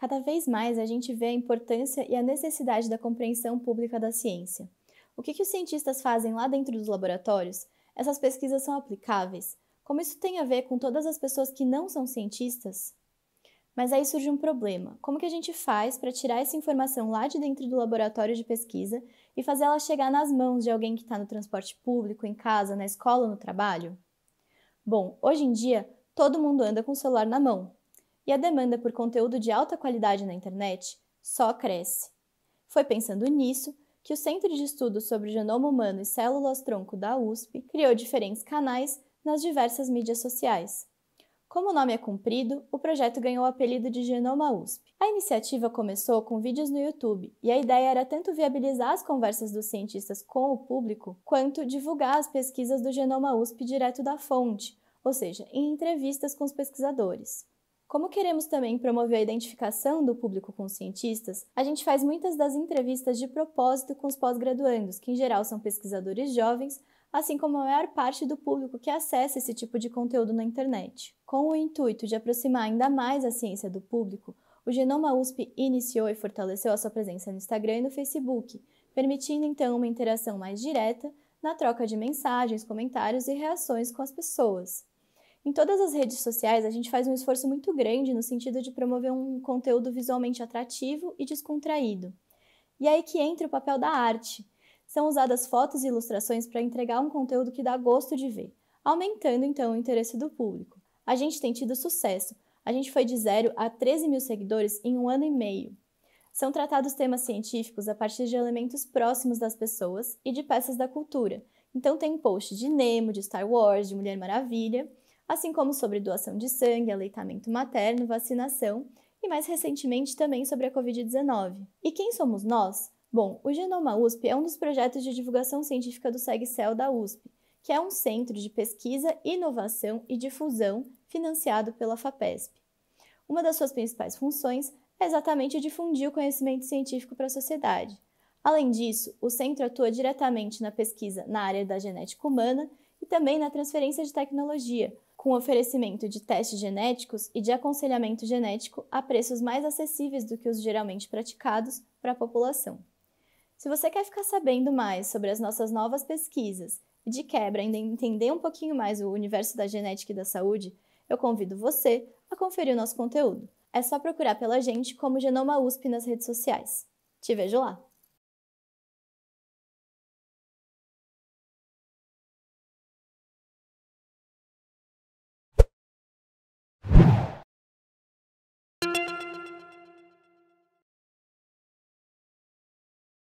Cada vez mais a gente vê a importância e a necessidade da compreensão pública da ciência. O que, que os cientistas fazem lá dentro dos laboratórios? Essas pesquisas são aplicáveis? Como isso tem a ver com todas as pessoas que não são cientistas? Mas aí surge um problema. Como que a gente faz para tirar essa informação lá de dentro do laboratório de pesquisa e fazer ela chegar nas mãos de alguém que está no transporte público, em casa, na escola, no trabalho? Bom, hoje em dia, todo mundo anda com o celular na mão e a demanda por conteúdo de alta qualidade na internet só cresce. Foi pensando nisso que o Centro de Estudos sobre Genoma Humano e Células Tronco da USP criou diferentes canais nas diversas mídias sociais. Como o nome é comprido, o projeto ganhou o apelido de Genoma USP. A iniciativa começou com vídeos no YouTube e a ideia era tanto viabilizar as conversas dos cientistas com o público, quanto divulgar as pesquisas do Genoma USP direto da fonte, ou seja, em entrevistas com os pesquisadores. Como queremos também promover a identificação do público com os cientistas, a gente faz muitas das entrevistas de propósito com os pós-graduandos, que em geral são pesquisadores jovens, assim como a maior parte do público que acessa esse tipo de conteúdo na internet. Com o intuito de aproximar ainda mais a ciência do público, o Genoma USP iniciou e fortaleceu a sua presença no Instagram e no Facebook, permitindo então uma interação mais direta na troca de mensagens, comentários e reações com as pessoas. Em todas as redes sociais, a gente faz um esforço muito grande no sentido de promover um conteúdo visualmente atrativo e descontraído. E é aí que entra o papel da arte. São usadas fotos e ilustrações para entregar um conteúdo que dá gosto de ver, aumentando então o interesse do público. A gente tem tido sucesso. A gente foi de zero a 13 mil seguidores em um ano e meio. São tratados temas científicos a partir de elementos próximos das pessoas e de peças da cultura. Então tem post de Nemo, de Star Wars, de Mulher Maravilha assim como sobre doação de sangue, aleitamento materno, vacinação e mais recentemente também sobre a Covid-19. E quem somos nós? Bom, o Genoma USP é um dos projetos de divulgação científica do SegCel da USP, que é um centro de pesquisa, inovação e difusão financiado pela FAPESP. Uma das suas principais funções é exatamente difundir o conhecimento científico para a sociedade. Além disso, o centro atua diretamente na pesquisa na área da genética humana e também na transferência de tecnologia, com oferecimento de testes genéticos e de aconselhamento genético a preços mais acessíveis do que os geralmente praticados para a população. Se você quer ficar sabendo mais sobre as nossas novas pesquisas e de quebra ainda entender um pouquinho mais o universo da genética e da saúde, eu convido você a conferir o nosso conteúdo. É só procurar pela gente como Genoma USP nas redes sociais. Te vejo lá!